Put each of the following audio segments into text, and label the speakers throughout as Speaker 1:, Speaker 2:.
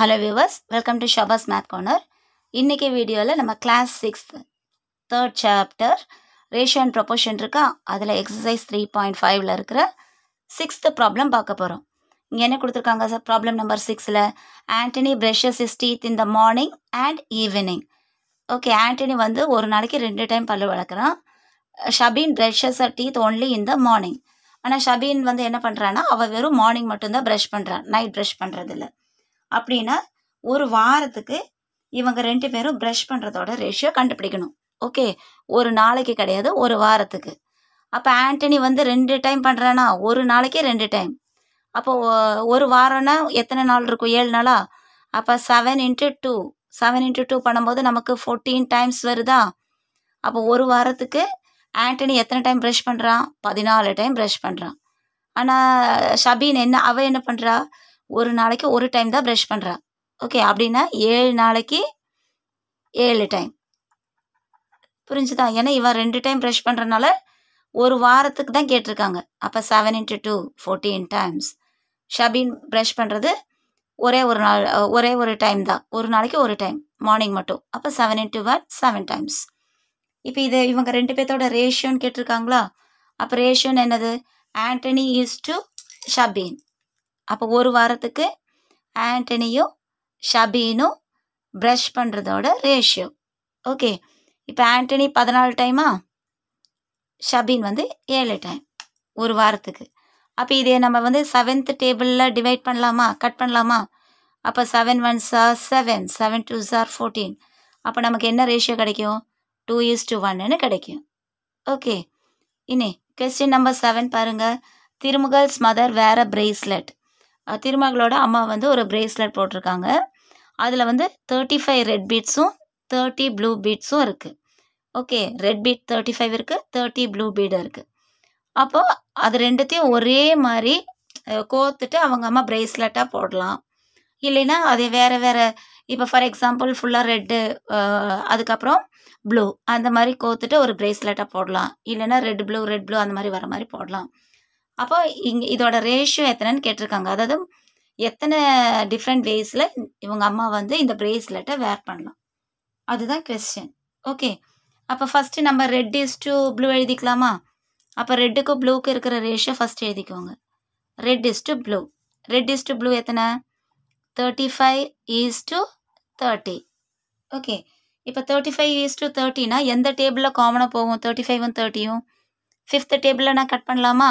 Speaker 1: hello viewers welcome to Shabaz math corner இன்றைக்கி வீடியோவில் நம்ம class sixth third chapter ratio and proportion இருக்கா அதில் எக்ஸசைஸ் த்ரீ பாயிண்ட் ஃபைவ்ல இருக்கிற சிக்ஸ்த்து ப்ராப்ளம் பார்க்க போகிறோம் இங்கே என்ன கொடுத்துருக்காங்க சார் ப்ராப்ளம் நம்பர் சிக்ஸில் Antony brushes his teeth in the morning and evening okay Antony வந்து ஒரு நாளைக்கு ரெண்டு டைம் பல்லு வளர்க்குறான் Shabeen brushes a teeth only in the morning ஆனால் ஷபீன் வந்து என்ன பண்ணுறான்னா அவள் வெறும் மார்னிங் மட்டும்தான் ப்ரஷ் பண்ணுறான் நைட் ப்ரஷ் பண்ணுறதில்ல அப்படின்னா ஒரு வாரத்துக்கு இவங்க ரெண்டு பேரும் ப்ரஷ் பண்ணுறதோட ரேஷியோ கண்டுபிடிக்கணும் ஓகே ஒரு நாளைக்கு கிடையாது ஒரு வாரத்துக்கு அப்போ ஆண்டனி வந்து ரெண்டு டைம் பண்ணுறானா ஒரு நாளைக்கே ரெண்டு டைம் அப்போ ஒரு வாரம்னா எத்தனை நாள் இருக்கும் ஏழு நாளா அப்போ seven into two seven into two பண்ணும்போது நமக்கு ஃபோர்டீன் டைம்ஸ் வருதா அப்போ ஒரு வாரத்துக்கு ஆண்டனி எத்தனை டைம் ப்ரஷ் பண்ணுறான் பதினாலு டைம் ப்ரஷ் பண்ணுறான் ஆனால் ஷபீன் என்ன அவள் என்ன பண்ணுறா ஒரு நாளைக்கு ஒரு டைம் தான் ப்ரஷ் பண்ணுறான் ஓகே அப்படின்னா ஏழு நாளைக்கு ஏழு டைம் புரிஞ்சுதா ஏன்னா இவன் ரெண்டு டைம் ப்ரஷ் பண்ணுறனால ஒரு வாரத்துக்கு தான் கேட்டிருக்காங்க அப்போ seven into two fourteen times Shabin brush பண்ணுறது ஒரே ஒரு நாள் ஒரே ஒரு டைம் தான் ஒரு நாளைக்கு ஒரு டைம் மார்னிங் மட்டும் அப்போ seven into one seven times இப்போ இது இவங்க ரெண்டு பேர்த்தோட ரேஷியோன்னு கேட்டிருக்காங்களா அப்போ ரேஷியோன்னு என்னது ஆண்டனி இஸ் டு ஷபீன் அப்போ ஒரு வாரத்துக்கு ஆண்டனியும் ஷபீனும் ப்ரஷ் பண்ணுறதோட ரேஷியோ ஓகே இப்போ ஆண்டனி பதினாலு டைமா ஷபீன் வந்து ஏழு டைம் ஒரு வாரத்துக்கு அப்போ இதே நம்ம வந்து செவன்த் டேபிளில் டிவைட் பண்ணலாமா கட் பண்ணலாமா அப்போ seven one sir seven seven two sir fourteen அப்போ நமக்கு என்ன ரேஷியோ கிடைக்கும் டூ இஸ் டூ ஒன்னு கிடைக்கும் ஓகே இனி கொஸ்டின் நம்பர் செவன் பாருங்கள் திருமுகல்ஸ் மதர் வேற பிரேஸ்லெட் திருமகளோட அம்மா வந்து ஒரு பிரேஸ்லெட் போட்டிருக்காங்க அதில் வந்து தேர்ட்டி ஃபைவ் ரெட் பீட்ஸும் தேர்ட்டி ப்ளூ பீட்ஸும் இருக்குது okay red bead thirty five இருக்குது தேர்ட்டி ப்ளூ பீடு இருக்குது அப்போது அது ரெண்டுத்தையும் ஒரே மாதிரி கோர்த்துட்டு அவங்க அம்மா ப்ரேஸ்லெட்டாக போடலாம் இல்லைன்னா அது வேறு வேறு இப்போ ஃபார் எக்ஸாம்பிள் ஃபுல்லாக ரெட்டு அதுக்கப்புறம் ப்ளூ அந்த மாதிரி கோர்த்துட்டு ஒரு ப்ரேஸ்லெட்டாக போடலாம் இல்லைன்னா ரெட் ப்ளூ ரெட் ப்ளூ அந்த மாதிரி வர மாதிரி போடலாம் அப்போ இங்கே இதோட ரேஷியோ எத்தனைன்னு கேட்டிருக்காங்க அதாவது எத்தனை டிஃப்ரெண்ட் வேஸில் இவங்க அம்மா வந்து இந்த ப்ரேஸ்லெட்டை வேர் பண்ணலாம் அதுதான் கொஸ்டின் ஓகே அப்போ ஃபஸ்ட்டு நம்ம ரெட் இஸ் டு ப்ளூ எழுதிக்கலாமா அப்போ ரெட்டுக்கும் ப்ளூக்கு இருக்கிற ரேஷியோ ஃபஸ்ட் எழுதிக்கோங்க red is to blue red is to blue எத்தனை thirty five is to thirty okay இப்போ தேர்ட்டி ஃபைவ் ஈஸ் டு தேர்ட்டினா எந்த டேபிளில் காமனாக போகும் தேர்ட்டி ஃபைவும் தேர்ட்டியும் ஃபிஃப்த் டேபிளில் நான் கட் பண்ணலாமா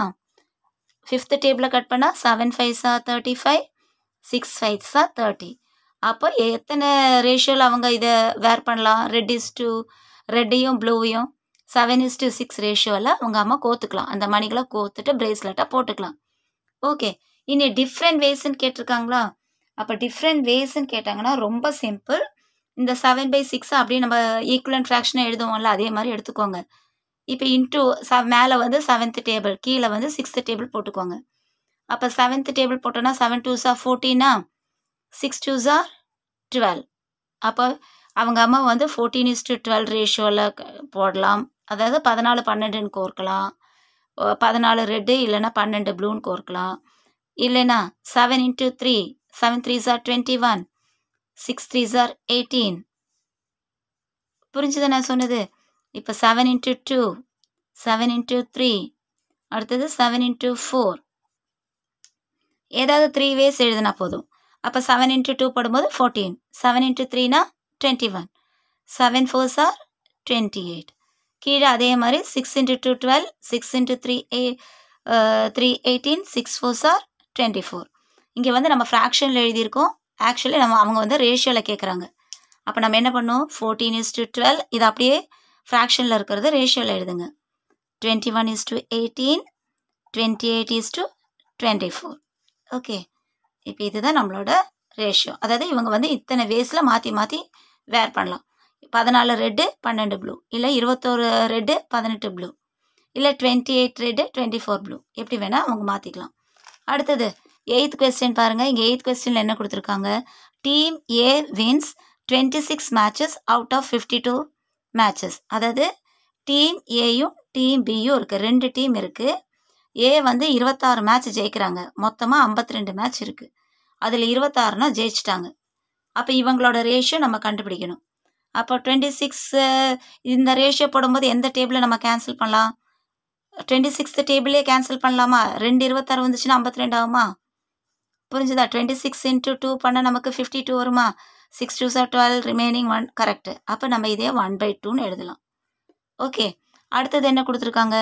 Speaker 1: ஃபிஃப்த்து டேபிளை கட் பண்ணால் செவன் ஃபைவ்ஸா தேர்ட்டி ஃபைவ் சிக்ஸ் ஃபைவ்ஸா தேர்ட்டி அப்போ எத்தனை ரேஷியோவில் அவங்க இதை வேர் பண்ணலாம் ரெட் இஸ் டூ ரெட்டையும் ப்ளூவையும் செவன் இஸ் டூ சிக்ஸ் ரேஷியோவில் அவங்க அம்மா கோத்துக்கலாம் அந்த மணிகளை கோத்துட்டு ப்ரேஸ்லெட்டாக போட்டுக்கலாம் ஓகே இனி டிஃப்ரெண்ட் வேஸ்ன்னு கேட்டிருக்காங்களா அப்போ டிஃப்ரெண்ட் வேஸ்ன்னு கேட்டாங்கன்னா ரொம்ப சிம்பிள் இந்த செவன் பை சிக்ஸ் அப்படியே நம்ம ஈக்குவலன் ஃப்ராக்ஷனை எழுதுவோம்ல அதே மாதிரி எடுத்துக்கோங்க இப்போ இன்டூ ச மேலே வந்து செவன்த்து டேபிள் கீழே வந்து சிக்ஸ்த்து டேபிள் போட்டுக்கோங்க அப்போ செவன்த்து டேபிள் போட்டோன்னா செவன் டூஸா ஃபோர்டீனா சிக்ஸ் டூஸா டுவெல் அப்போ அவங்க அம்மா வந்து ஃபோர்டீன் இஸ் டு டுவெல் ரேஷியோவில் போடலாம் அதாவது பதினாலு பன்னெண்டுன்னு கோர்க்கலாம் பதினாலு ரெட்டு இல்லைன்னா பன்னெண்டு ப்ளூன்னு கோர்க்கலாம் இல்லைன்னா seven into three seven three சார் டுவெண்ட்டி ஒன் சிக்ஸ் த்ரீ சார் எயிட்டீன் புரிஞ்சுதான் நான் சொன்னது இப்போ seven into two seven into three அடுத்தது செவன் இன்ட்டு ஃபோர் ஏதாவது த்ரீ வேஸ் எழுதினா போதும் அப்போ செவன் இன்ட்டு டூ போடும்போது ஃபோர்டீன் செவன் இன்ட்டு த்ரீனா டுவெண்ட்டி ஒன் செவன் ஃபோர் சார் டுவெண்ட்டி எயிட் கீழே அதே மாதிரி six into two twelve six into three ஏ த்ரீ எயிட்டீன் சிக்ஸ் ஃபோர் சார் டுவெண்ட்டி ஃபோர் இங்கே வந்து நம்ம ஃப்ராக்ஷனில் எழுதியிருக்கோம் ஆக்சுவலி நம்ம அவங்க வந்து ரேஷியோவில் கேட்குறாங்க அப்போ நம்ம என்ன பண்ணுவோம் ஃபோர்டீன் இஸ் டு டுவெல் இது அப்படியே ஃப்ராக்ஷனில் இருக்கிறத ரேஷியோவில் எழுதுங்க twenty one is to eighteen twenty eight is to twenty four okay இப்போ இதுதான் நம்மளோட ரேஷியோ அதாவது இவங்க வந்து இத்தனை வேஸில் மாற்றி மாற்றி வேர் பண்ணலாம் பதினாலு ரெட்டு பன்னெண்டு ப்ளூ இல்லை இருபத்தோரு ரெட்டு பதினெட்டு ப்ளூ இல்லை twenty eight red twenty four blue எப்படி வேணால் அவங்க மாற்றிக்கலாம் அடுத்தது எயித் கொஸ்டின் பாருங்கள் இங்கே எயித் கொஸ்டினில் என்ன கொடுத்துருக்காங்க team A wins twenty six matches out of fifty two matches அதாவது டீம் ஏயும் டீம் பியும் இருக்குது ரெண்டு டீம் இருக்குது ஏ வந்து இருபத்தாறு மேட்ச் ஜெயிக்கிறாங்க மொத்தமாக ஐம்பத்தி ரெண்டு மேட்ச் இருக்குது அதில் இருபத்தாறுனா ஜெயிச்சிட்டாங்க அப்போ இவங்களோட ரேஷியோ நம்ம கண்டுபிடிக்கணும் அப்போ டுவெண்ட்டி சிக்ஸு இந்த ரேஷியோ போடும்போது எந்த டேபிளை நம்ம கேன்சல் பண்ணலாம் டுவெண்ட்டி சிக்ஸ்த்து டேபிளே கேன்சல் பண்ணலாமா ரெண்டு இருபத்தாறு வந்துச்சுன்னா ஐம்பத்தி ரெண்டு ஆகுமா புரிஞ்சுதா டுவெண்ட்டி சிக்ஸ் இன்ட்டு டூ பண்ணால் நமக்கு ஃபிஃப்டி டூ வருமா சிக்ஸ் டூ சார் டுவெல் ரிமைனிங் ஒன் கரெக்டு அப்போ நம்ம இதே ஒன் பை டூன்னு எழுதலாம் ஓகே அடுத்தது என்ன கொடுத்துருக்காங்க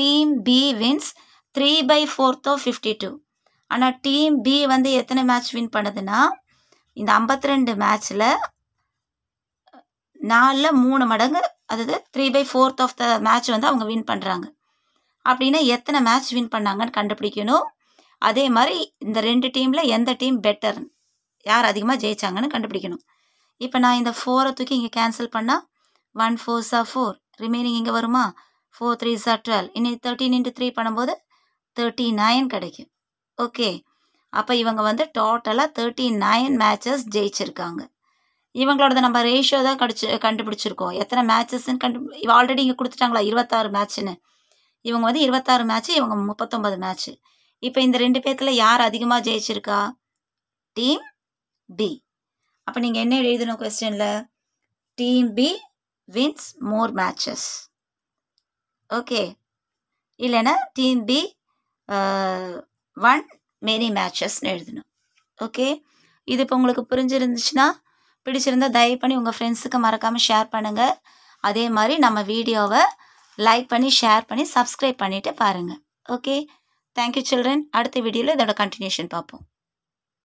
Speaker 1: team B wins three by fourth of fifty two ஆனால் டீம் பி வந்து எத்தனை மேட்ச் வின் பண்ணுதுன்னா இந்த ஐம்பத்தி ரெண்டு மேட்ச்சில் நாலில் மூணு மடங்கு அதாவது three by fourth of the match வந்து அவங்க வின் பண்ணுறாங்க அப்படின்னா எத்தனை மேட்ச் வின் பண்ணாங்கன்னு கண்டுபிடிக்கணும் அதே மாதிரி இந்த ரெண்டு டீமில் எந்த டீம் பெட்டர் யார் அதிகமாக ஜெயிச்சாங்கன்னு கண்டுபிடிக்கணும் இப்போ நான் இந்த ஃபோரை தூக்கி இங்கே கேன்சல் பண்ணால் ஒன் ஃபோர் சா ஃபோர் ரிமைனிங் இங்கே வருமா ஃபோர் த்ரீ சா டுவெல் இனி தேர்ட்டின் இன்ட்டு த்ரீ பண்ணும்போது தேர்ட்டி நைன் கிடைக்கும் ஓகே அப்போ இவங்க வந்து டோட்டலாக தேர்ட்டி நைன் மேட்சஸ் ஜெயிச்சிருக்காங்க இவங்களோட நம்ம ரேஷியோ தான் கடிச்சு கண்டுபிடிச்சிருக்கோம் எத்தனை மேட்சஸ்ன்னு கண்டு ஆல்ரெடி இங்கே கொடுத்துட்டாங்களா இருபத்தாறு மேட்ச்னு இவங்க வந்து இருபத்தாறு மேட்ச்சு இவங்க முப்பத்தொம்பது மேட்ச்சு இப்போ இந்த ரெண்டு பேர்த்தில் யார் அதிகமாக ஜெயிச்சிருக்கா டீம் பி அப்போ நீங்கள் என்ன எழுதணும் கொஸ்டினில் team B wins more matches okay இல்லைன்னா டீம் பி ஒன் மெனி மேட்சஸ்னு எழுதணும் ஓகே இது இப்போ உங்களுக்கு புரிஞ்சிருந்துச்சுன்னா பிடிச்சிருந்தா தயவு பண்ணி உங்கள் ஃப்ரெண்ட்ஸுக்கு மறக்காமல் ஷேர் பண்ணுங்கள் அதே மாதிரி நம்ம வீடியோவை லைக் பண்ணி ஷேர் பண்ணி சப்ஸ்கிரைப் பண்ணிவிட்டு பாருங்கள் ஓகே தேங்க்யூ சில்ட்ரன் அடுத்த வீடியோவில் இதோட கண்டினியூஷன் பார்ப்போம்